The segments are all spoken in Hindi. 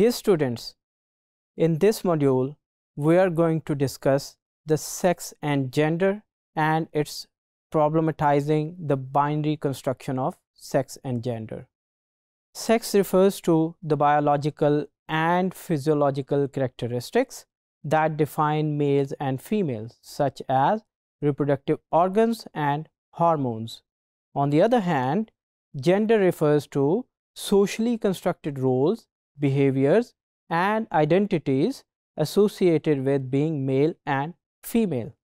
Dear students, in this module, we are going to discuss the sex and gender and its problematizing the binary construction of sex and gender. Sex refers to the biological and physiological characteristics that define males and females, such as reproductive organs and hormones. On the other hand, gender refers to socially constructed roles behaviors and identities associated with being male and female.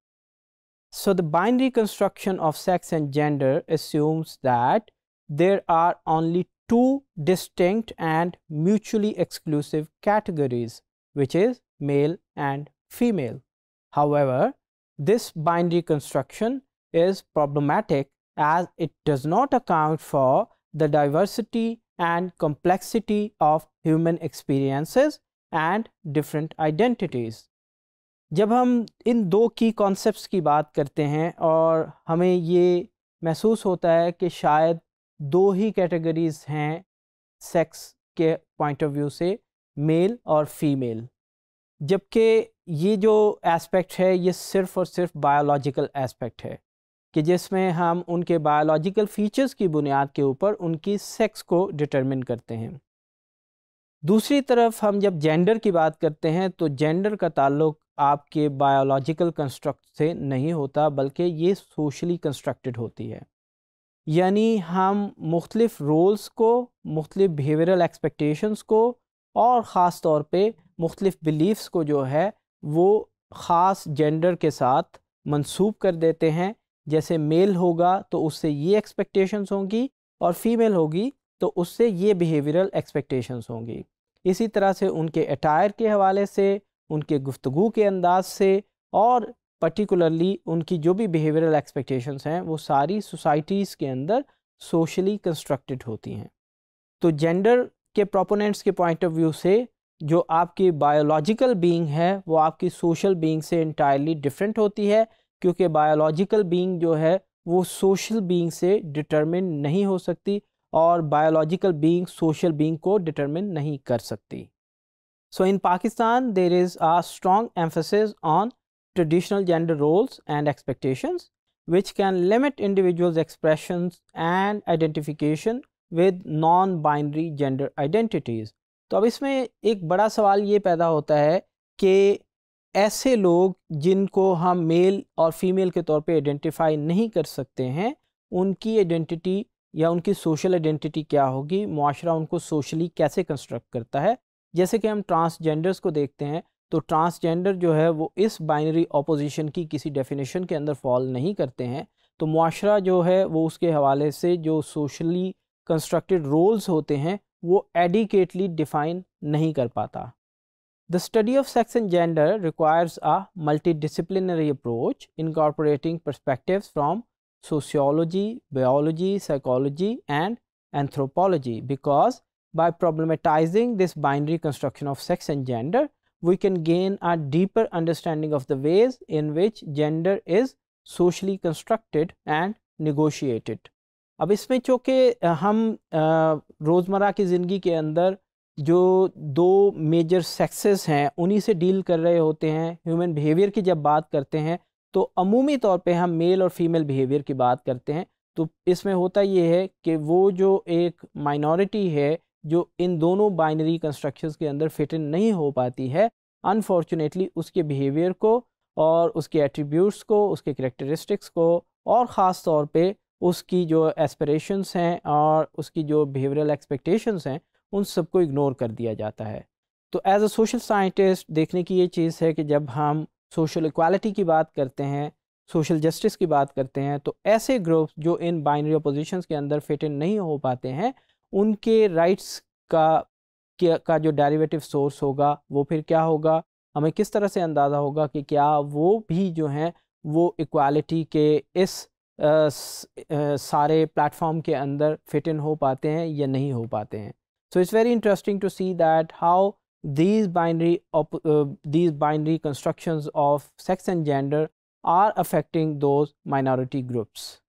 So, the binary construction of sex and gender assumes that there are only two distinct and mutually exclusive categories which is male and female. However, this binary construction is problematic as it does not account for the diversity and complexity of human experiences and different identities. जब हम इन दो की कॉन्सेप्ट्स की बात करते हैं और हमें ये महसूस होता है कि शायद दो ही कैटेगरीज़ हैं सेक्स के पॉइंट ऑफ व्यू से मेल और फीमेल जबकि ये जो एस्पेक्ट है ये सिर्फ़ और सिर्फ बायोलॉजिकल एस्पेक्ट है कि जिसमें हम उनके बायोलॉजिकल फ़ीचर्स की बुनियाद के ऊपर उनकी सेक्स को डिटरमिन करते हैं दूसरी तरफ हम जब जेंडर की बात करते हैं तो जेंडर का ताल्लुक आपके बायोलॉजिकल कंस्ट्रक्ट से नहीं होता बल्कि ये सोशली कंस्ट्रक्टेड होती है यानी हम मुख्तलिफ रोल्स को मुख्तलिफ बिहेवियरल एक्सपेक्टेशंस को और ख़ास तौर पे मुख्तलिफ बिलीफ्स को जो है वो ख़ास जेंडर के साथ मंसूब कर देते हैं जैसे मेल होगा तो उससे ये एक्सपेक्टेशंस होंगी और फीमेल होगी तो उससे ये बिहेवियरल एक्सपेक्टेशंस होंगी इसी तरह से उनके अटायर के हवाले से उनके गुफ्तगु के अंदाज से और पर्टिकुलरली उनकी जो भी बिहेवियरल एक्सपेक्टेशंस हैं वो सारी सोसाइटीज़ के अंदर सोशली कंस्ट्रक्टेड होती हैं तो जेंडर के प्रोपोनेंट्स के पॉइंट ऑफ व्यू से जो आपकी बायोलॉजिकल बीइंग है वो आपकी सोशल बीइंग से इंटायरली डिफरेंट होती है क्योंकि बायोलॉजिकल बींग जो है वो सोशल बींग से डिटर्मिन नहीं हो सकती और बायोलॉजिकल बींग सोशल बीइंग को डिटर्मिन नहीं कर सकती so in Pakistan there is a strong emphasis on traditional gender roles and expectation which can limit individual expression and identification with non binary gender identities तो अब इसमें एक बड़ा सवाल ये पैदा होता है कि ऐसे लोग जिनको हम मेल और फीमेल के तौर पे आइडेंटिफाई नहीं कर सकते हैं उनकी आइडेंटिटी या उनकी सोशल आइडेंटिटी क्या होगी माशरा उनको सोशली कैसे कंस्ट्रक्ट करता है जैसे कि हम ट्रांसजेंडर्स को देखते हैं तो ट्रांसजेंडर जो है वो इस बाइनरी ऑपोजिशन की किसी डेफिनेशन के अंदर फॉल नहीं करते हैं तो माशरा जो है वो उसके हवाले से जो सोशली कंस्ट्रक्टेड रोल्स होते हैं वो एडिकेटली डिफ़ाइन नहीं कर पाता The study of sex and gender requires a multidisciplinary approach incorporating perspectives from sociology, biology, psychology and anthropology because by problematizing this binary construction of sex and gender, we can gain a deeper understanding of the ways in which gender is socially constructed and negotiated. अब इसमें चूँकि हम रोज़मर्रा की ज़िंदगी के अंदर जो दो मेजर सेक्सेस हैं उन्हीं से डील कर रहे होते हैं ह्यूमन बिहेवियर की जब बात करते हैं तो अमूमी तौर पे हम मेल और फीमेल बिहेवियर की बात करते हैं तो इसमें होता ये है कि वो जो एक माइनॉरिटी है जो इन दोनों बाइनरी कंस्ट्रक्शंस के अंदर फिट इन नहीं हो पाती है अनफॉर्चुनेटली उसके बिहेवियर को और उसके एट्रीब्यूट्स को उसके करेक्टरिस्टिक्स को और ख़ास तौर पर उसकी जो एस्परेशंस हैं और उसकी जो बिहेवियरल एक्सपेक्टेशंस हैं उन सबको इग्नोर कर दिया जाता है तो एज अ सोशल साइंटिस्ट देखने की ये चीज़ है कि जब हम सोशल इक्वालिटी की बात करते हैं सोशल जस्टिस की बात करते हैं तो ऐसे ग्रुप्स जो इन बाइनरी अपोजिशन के अंदर फिट इन नहीं हो पाते हैं उनके राइट्स का का जो डेरिवेटिव सोर्स होगा वो फिर क्या होगा हमें किस तरह से अंदाज़ा होगा कि क्या वो भी जो हैं वो इक्वालिटी के इस आ, स, आ, सारे प्लेटफॉर्म के अंदर फिट इन हो पाते हैं या नहीं हो पाते हैं So it's very interesting to see that how these binary uh, these binary constructions of sex and gender are affecting those minority groups.